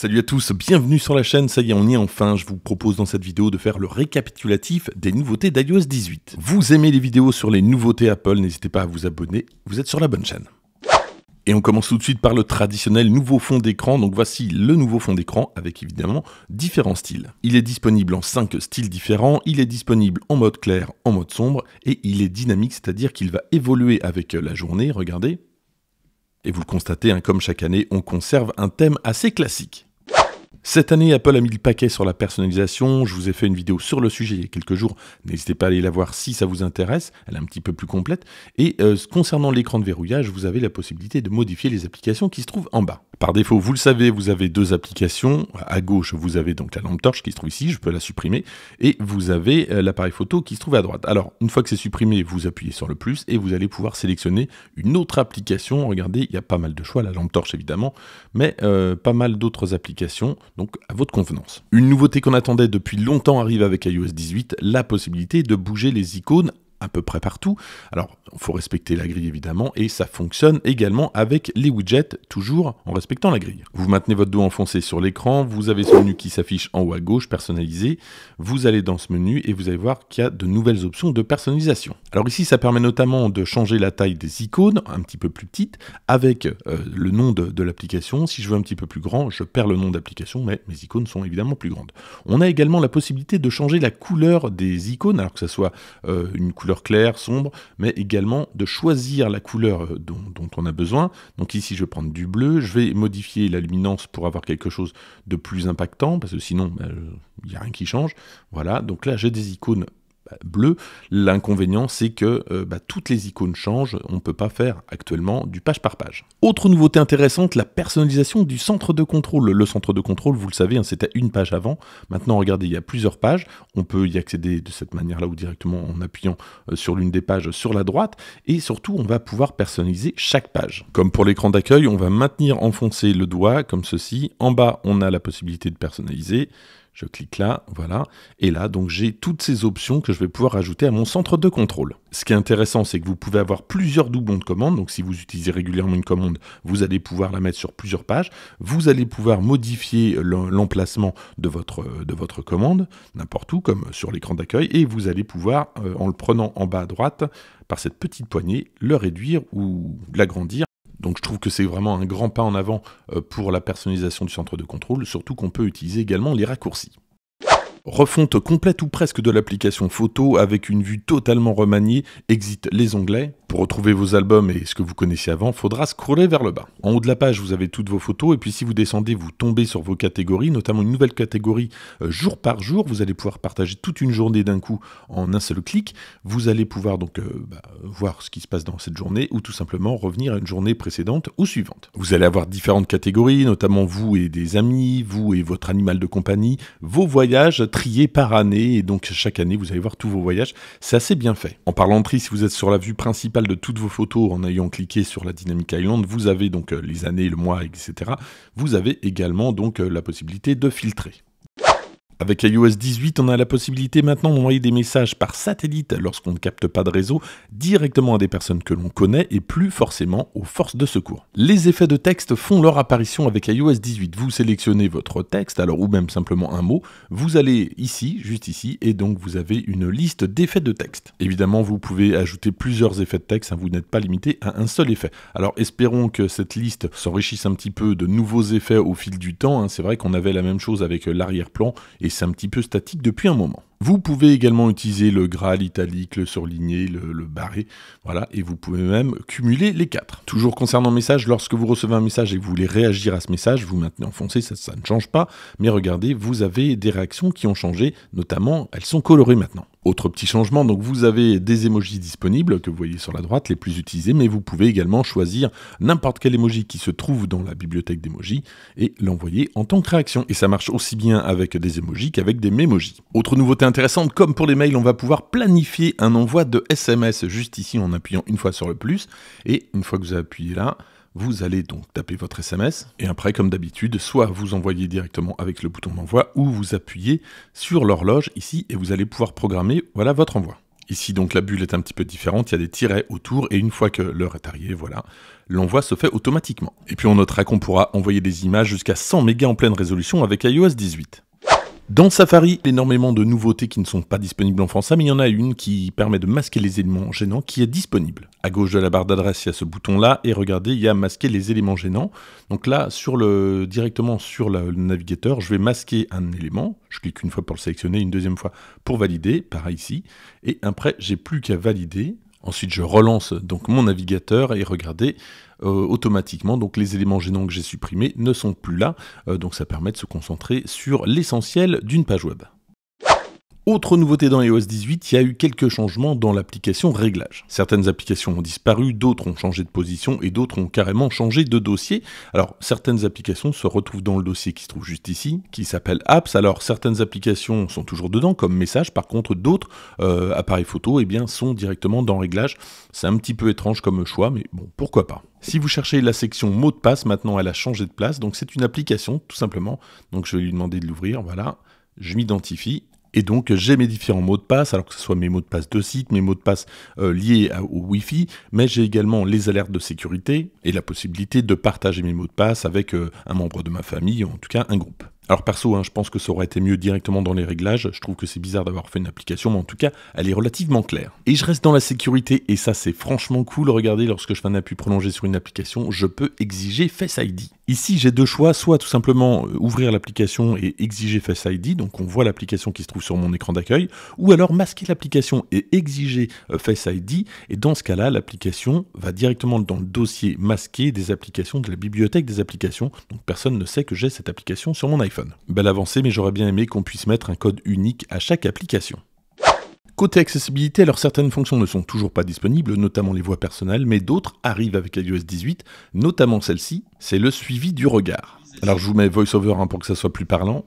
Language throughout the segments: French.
Salut à tous, bienvenue sur la chaîne, ça y est on y est enfin, je vous propose dans cette vidéo de faire le récapitulatif des nouveautés d'iOS 18. Vous aimez les vidéos sur les nouveautés Apple, n'hésitez pas à vous abonner, vous êtes sur la bonne chaîne. Et on commence tout de suite par le traditionnel nouveau fond d'écran. Donc voici le nouveau fond d'écran avec évidemment différents styles. Il est disponible en 5 styles différents, il est disponible en mode clair, en mode sombre et il est dynamique, c'est-à-dire qu'il va évoluer avec la journée, regardez. Et vous le constatez, hein, comme chaque année, on conserve un thème assez classique. Cette année, Apple a mis le paquet sur la personnalisation. Je vous ai fait une vidéo sur le sujet il y a quelques jours. N'hésitez pas à aller la voir si ça vous intéresse. Elle est un petit peu plus complète. Et euh, concernant l'écran de verrouillage, vous avez la possibilité de modifier les applications qui se trouvent en bas. Par défaut, vous le savez, vous avez deux applications. À gauche, vous avez donc la lampe torche qui se trouve ici, je peux la supprimer. Et vous avez euh, l'appareil photo qui se trouve à droite. Alors, une fois que c'est supprimé, vous appuyez sur le plus et vous allez pouvoir sélectionner une autre application. Regardez, il y a pas mal de choix, la lampe torche évidemment, mais euh, pas mal d'autres applications, donc à votre convenance. Une nouveauté qu'on attendait depuis longtemps arrive avec iOS 18, la possibilité de bouger les icônes à peu près partout. Alors, il faut respecter la grille évidemment, et ça fonctionne également avec les widgets, toujours en respectant la grille. Vous maintenez votre dos enfoncé sur l'écran, vous avez ce menu qui s'affiche en haut à gauche, personnalisé. Vous allez dans ce menu et vous allez voir qu'il y a de nouvelles options de personnalisation. Alors ici, ça permet notamment de changer la taille des icônes, un petit peu plus petite, avec euh, le nom de, l'application. Si je veux un petit peu plus grand, je perds le nom d'application, mais mes icônes sont évidemment plus grandes. On a également la possibilité de changer la couleur des icônes, alors que ce soit euh, une couleur claire sombre mais également de choisir la couleur euh, dont, on a besoin. Donc ici, je vais prendre du bleu, je vais modifier la luminance pour avoir quelque chose de plus impactant, parce que sinon, bah, euh, il n'y a rien qui change. Voilà, donc là, j'ai des icônes bah, bleu. L'inconvénient, c'est que euh, bah, toutes les icônes changent, on ne peut pas faire actuellement du page par page. Autre nouveauté intéressante, la personnalisation du centre de contrôle. Le centre de contrôle, vous le savez, hein, c'était une page avant. Maintenant, regardez, il y a plusieurs pages. On peut y accéder de cette manière-là ou directement en appuyant euh, sur l'une des pages sur la droite. Et surtout, on va pouvoir personnaliser chaque page. Comme pour l'écran d'accueil, on va maintenir enfoncé le doigt comme ceci. En bas, on a la possibilité de personnaliser. Je clique là, voilà. Et là, donc j'ai toutes ces options que je vais pouvoir ajouter à mon centre de contrôle. Ce qui est intéressant, c'est que vous pouvez avoir plusieurs doublons de commandes. Donc si vous utilisez régulièrement une commande, vous allez pouvoir la mettre sur plusieurs pages. Vous allez pouvoir modifier l'emplacement de votre, de votre commande, n'importe où, comme sur l'écran d'accueil. Et vous allez pouvoir, euh, en le prenant en bas à droite, par cette petite poignée, le réduire ou l'agrandir donc je trouve que c'est vraiment un grand pas en avant euh, pour la personnalisation du centre de contrôle, surtout qu'on peut utiliser également les raccourcis. Refonte complète ou presque de l'application photo avec une vue totalement remaniée, exit les onglets pour retrouver vos albums et ce que vous connaissez avant, faudra scroller vers le bas. En haut de la page, vous avez toutes vos photos et puis si vous descendez, vous tombez sur vos catégories, notamment une nouvelle catégorie euh, jour par jour. Vous allez pouvoir partager toute une journée d'un coup en un seul clic. Vous allez pouvoir donc euh, bah, voir ce qui se passe dans cette journée ou tout simplement revenir à une journée précédente ou suivante. Vous allez avoir différentes catégories, notamment vous et des amis, vous et votre animal de compagnie, vos voyages triés par année et donc chaque année, vous allez voir tous vos voyages. C'est assez bien fait. En parlant de tri, si vous êtes sur la vue principale de toutes vos photos en ayant cliqué sur la Dynamic Island, vous avez donc euh, les années, le mois, etc. Vous avez également donc euh, la possibilité de filtrer. Avec iOS 18, on a la possibilité maintenant d'envoyer des messages par satellite lorsqu'on ne capte pas de réseau directement à des personnes que l'on connaît et plus forcément aux forces de secours. Les effets de texte font leur apparition avec iOS 18. Vous sélectionnez votre texte, alors ou même simplement un mot, vous allez ici, juste ici, et donc vous avez une liste d'effets de texte. Évidemment, vous pouvez ajouter plusieurs effets de texte, hein, vous n'êtes pas limité à un seul effet. Alors espérons que cette liste s'enrichisse un petit peu de nouveaux effets au fil du temps. Hein. C'est vrai qu'on avait la même chose avec l'arrière-plan et et c'est un petit peu statique depuis un moment. Vous pouvez également utiliser le gras, l'italique, le surligné, le, barré, voilà, et vous pouvez même cumuler les quatre. Toujours concernant message, lorsque vous recevez un message et que vous voulez réagir à ce message, vous maintenez enfoncé, ça ne change pas, mais regardez, vous avez des réactions qui ont changé, notamment elles sont colorées maintenant. Autre petit changement, donc vous avez des emojis disponibles que vous voyez sur la droite, les plus utilisés, mais vous pouvez également choisir n'importe quel emoji qui se trouve dans la bibliothèque d'émojis et l'envoyer en tant que réaction. Et ça marche aussi bien avec des émojis qu'avec des mémojis. Autre nouveauté intéressante, comme pour les mails, on va pouvoir planifier un envoi de SMS juste ici en appuyant une fois sur le plus. Et une fois que vous appuyez là, vous allez donc taper votre SMS et après, comme d'habitude, soit vous envoyez directement avec le bouton d'envoi ou vous appuyez sur l'horloge ici et vous allez pouvoir programmer voilà votre envoi. Ici, donc, la bulle est un petit peu différente. Il y a des tirets autour et une fois que l'heure est arrivée, voilà, l'envoi se fait automatiquement. Et puis, on notera qu'on pourra envoyer des images jusqu'à 100 mégas en pleine résolution avec iOS 18. Dans Safari, énormément de nouveautés qui ne sont pas disponibles en français, mais il y en a une qui permet de masquer les éléments gênants qui est disponible. À gauche de la barre d'adresse, il y a ce bouton-là, et regardez, il y a masquer les éléments gênants. Donc là, sur le, directement sur le navigateur, je vais masquer un élément. Je clique une fois pour le sélectionner, une deuxième fois pour valider, pareil ici. Et après, j'ai plus qu'à valider Ensuite, je relance donc mon navigateur et regardez, euh, automatiquement, donc les éléments gênants que j'ai supprimés ne sont plus là. Euh, donc ça permet de se concentrer sur l'essentiel d'une page web. Autre nouveauté dans iOS 18, il y a eu quelques changements dans l'application réglage. Certaines applications ont disparu, d'autres ont changé de position et d'autres ont carrément changé de dossier. Alors certaines applications se retrouvent dans le dossier qui se trouve juste ici, qui s'appelle Apps. Alors certaines applications sont toujours dedans comme message, par contre d'autres euh, appareils photo eh bien, sont directement dans Réglage. C'est un petit peu étrange comme choix, mais bon, pourquoi pas. Si vous cherchez la section mot de passe, maintenant elle a changé de place, donc c'est une application tout simplement. Donc je vais lui demander de l'ouvrir, voilà. Je m'identifie, et donc, j'ai mes différents mots de passe, alors que ce soit mes mots de passe de site, mes mots de passe euh, liés au Wi-Fi, mais j'ai également les alertes de sécurité et la possibilité de partager mes mots de passe avec euh, un membre de ma famille, ou en tout cas un groupe. Alors perso, hein, je pense que ça aurait été mieux directement dans les réglages, je trouve que c'est bizarre d'avoir fait une application, mais en tout cas, elle est relativement claire. Et je reste dans la sécurité, et ça c'est franchement cool, regardez, lorsque je fais un appui prolongé sur une application, je peux exiger Face ID. Ici, j'ai deux choix, soit tout simplement euh, ouvrir l'application et exiger Face ID, donc on voit l'application qui se trouve sur mon écran d'accueil, ou alors masquer l'application et exiger euh, Face ID, et dans ce cas-là, l'application va directement dans le dossier masqué des applications, de la bibliothèque des applications, donc personne ne sait que j'ai cette application sur mon iPhone. Belle avancée, mais j'aurais bien aimé qu'on puisse mettre un code unique à chaque application. Côté accessibilité, alors certaines fonctions ne sont toujours pas disponibles, notamment les voix personnelles, mais d'autres arrivent avec la iOS 18, notamment celle-ci, c'est le suivi du regard. Alors je vous mets VoiceOver hein, pour que ça soit plus parlant.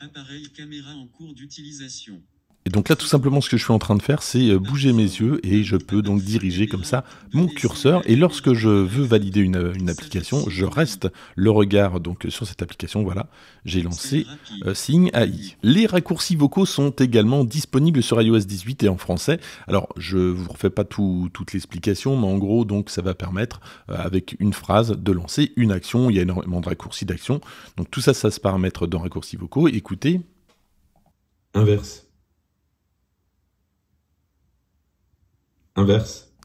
Appareil caméra en cours d'utilisation. Et donc là, tout simplement, ce que je suis en train de faire, c'est euh, bouger mes yeux et je peux donc diriger comme ça mon curseur. Et lorsque je veux valider une, euh, application, je reste le regard donc sur cette application. Voilà, j'ai lancé euh, AI. Les raccourcis vocaux sont également disponibles sur iOS 18 et en français. Alors, je vous refais pas tout, toute l'explication, mais en gros, donc ça va permettre avec une phrase de lancer une action. Il y a énormément de raccourcis d'action. Donc tout ça, ça se paramètre dans raccourcis vocaux. Écoutez. Inverse.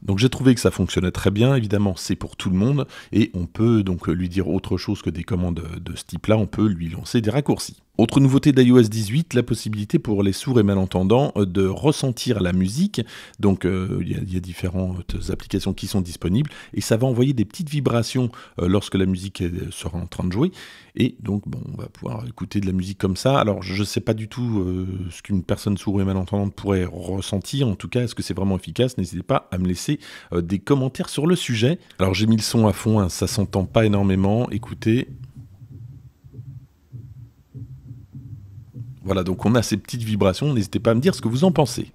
Donc j'ai trouvé que ça fonctionnait très bien, évidemment c'est pour tout le monde, et on peut donc lui dire autre chose que des commandes de ce type-là, on peut lui lancer des raccourcis. Autre nouveauté d'iOS 18, la possibilité pour les sourds et malentendants euh, de ressentir la musique. Donc euh, il y, a différentes applications qui sont disponibles et ça va envoyer des petites vibrations euh, lorsque la musique sera en train de jouer. Et donc bon, on va pouvoir écouter de la musique comme ça. Alors je ne sais pas du tout ce qu'une personne sourde et malentendante pourrait ressentir. En tout cas, est-ce que c'est vraiment efficace N'hésitez pas à me laisser des commentaires sur le sujet. Alors j'ai mis le son à fond, ça hein, ça s'entend pas énormément. Écoutez. Voilà, donc on a ces petites vibrations, n'hésitez pas à me dire ce que vous en pensez.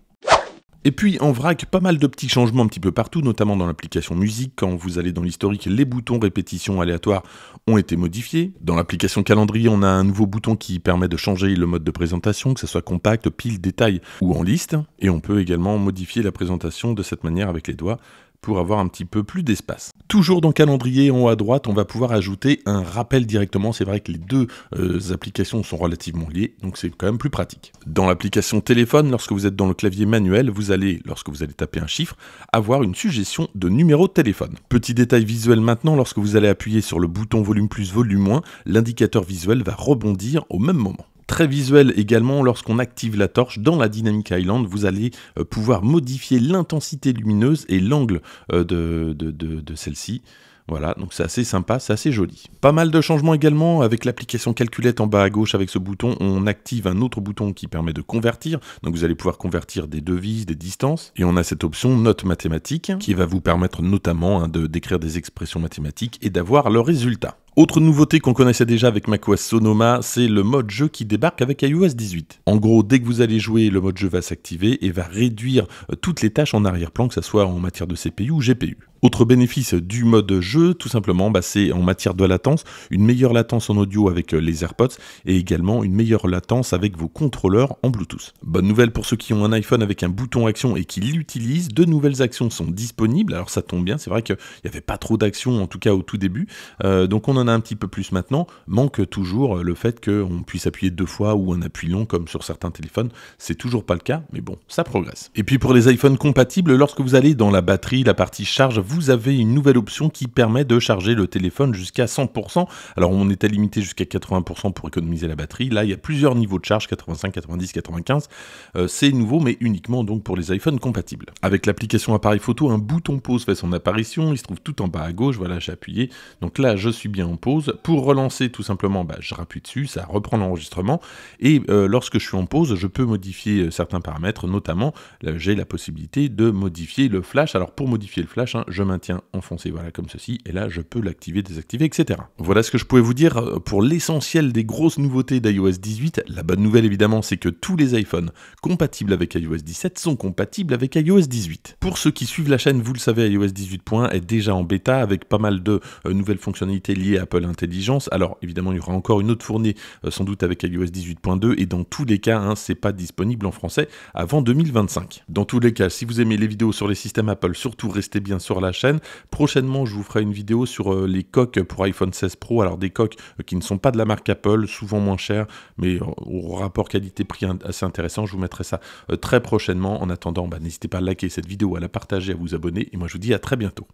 Et puis en vrac, pas mal de petits changements un petit peu partout, notamment dans l'application musique. Quand vous allez dans l'historique, les boutons répétition aléatoire ont été modifiés. Dans l'application calendrier, on a un nouveau bouton qui permet de changer le mode de présentation, que ce soit compact, pile, détail ou en liste. Et on peut également modifier la présentation de cette manière avec les doigts pour avoir un petit peu plus d'espace. Toujours dans calendrier en haut à droite, on va pouvoir ajouter un rappel directement. C'est vrai que les deux euh, applications sont relativement liées, donc c'est quand même plus pratique. Dans l'application téléphone, lorsque vous êtes dans le clavier manuel, vous allez, lorsque vous allez taper un chiffre, avoir une suggestion de numéro de téléphone. Petit détail visuel maintenant, lorsque vous allez appuyer sur le bouton volume plus volume moins, l'indicateur visuel va rebondir au même moment. Très visuel également, lorsqu'on active la torche dans la Dynamic Island, vous allez euh, pouvoir modifier l'intensité lumineuse et l'angle euh, de, celle-ci. Voilà, donc c'est assez sympa, c'est assez joli. Pas mal de changements également avec l'application calculette en bas à gauche avec ce bouton, on active un autre bouton qui permet de convertir. Donc vous allez pouvoir convertir des devises, des distances et on a cette option note mathématiques qui va vous permettre notamment hein, de décrire des expressions mathématiques et d'avoir le résultat. Autre nouveauté qu'on connaissait déjà avec macOS Sonoma, c'est le mode jeu qui débarque avec iOS 18. En gros, dès que vous allez jouer, le mode jeu va s'activer et va réduire euh, toutes les tâches en arrière-plan, que ce soit en matière de CPU ou GPU. Autre bénéfice du mode jeu, tout simplement, bah, c'est en matière de latence, une meilleure latence en audio avec euh, les AirPods et également une meilleure latence avec vos contrôleurs en Bluetooth. Bonne nouvelle pour ceux qui ont un iPhone avec un bouton action et qui l'utilisent, de nouvelles actions sont disponibles, alors ça tombe bien, c'est vrai qu'il n'y avait pas trop d'actions en tout cas au tout début, euh, donc on en a un petit peu plus maintenant, manque toujours euh, le fait qu'on puisse appuyer deux fois ou un appui long comme sur certains téléphones, c'est toujours pas le cas, mais bon, ça progresse. Et puis pour les iPhones compatibles, lorsque vous allez dans la batterie, la partie charge, vous avez une nouvelle option qui permet de charger le téléphone jusqu'à 100%. Alors on était limité jusqu'à 80% pour économiser la batterie. Là, il y a plusieurs niveaux de charge, 85, 90, 95. c'est nouveau, mais uniquement donc pour les iPhones compatibles. Avec l'application appareil photo, un bouton pause fait son apparition. Il se trouve tout en bas à gauche. Voilà, j'ai appuyé. Donc là, je suis bien en pause. Pour relancer, tout simplement, bah, je rappuie dessus, ça reprend l'enregistrement. Et euh, lorsque je suis en pause, je peux modifier euh, certains paramètres, notamment j'ai la possibilité de modifier le flash. Alors pour modifier le flash, hein, je je maintiens enfoncé, voilà comme ceci, et là je peux l'activer, désactiver, etc. Voilà ce que je pouvais vous dire euh, pour l'essentiel des grosses nouveautés d'iOS 18. La bonne nouvelle évidemment, c'est que tous les iPhones compatibles avec iOS 17 sont compatibles avec iOS 18. Pour ceux qui suivent la chaîne, vous le savez, iOS 18.1 est déjà en bêta avec pas mal de euh, nouvelles fonctionnalités liées à Apple Intelligence. Alors évidemment, il y aura encore une autre fournée euh, sans doute avec iOS 18.2 et dans tous les cas, hein, c'est pas disponible en français avant 2025. Dans tous les cas, si vous aimez les vidéos sur les systèmes Apple, surtout restez bien sur la chaîne. Prochainement, je vous ferai une vidéo sur euh, les coques pour iPhone 16 Pro. Alors des coques euh, qui ne sont pas de la marque Apple, souvent moins chères, mais euh, au rapport qualité-prix assez intéressant. Je vous mettrai ça très prochainement. En attendant, bah, n'hésitez pas à liker cette vidéo, à la partager, à vous abonner. Et moi, je vous dis à très bientôt.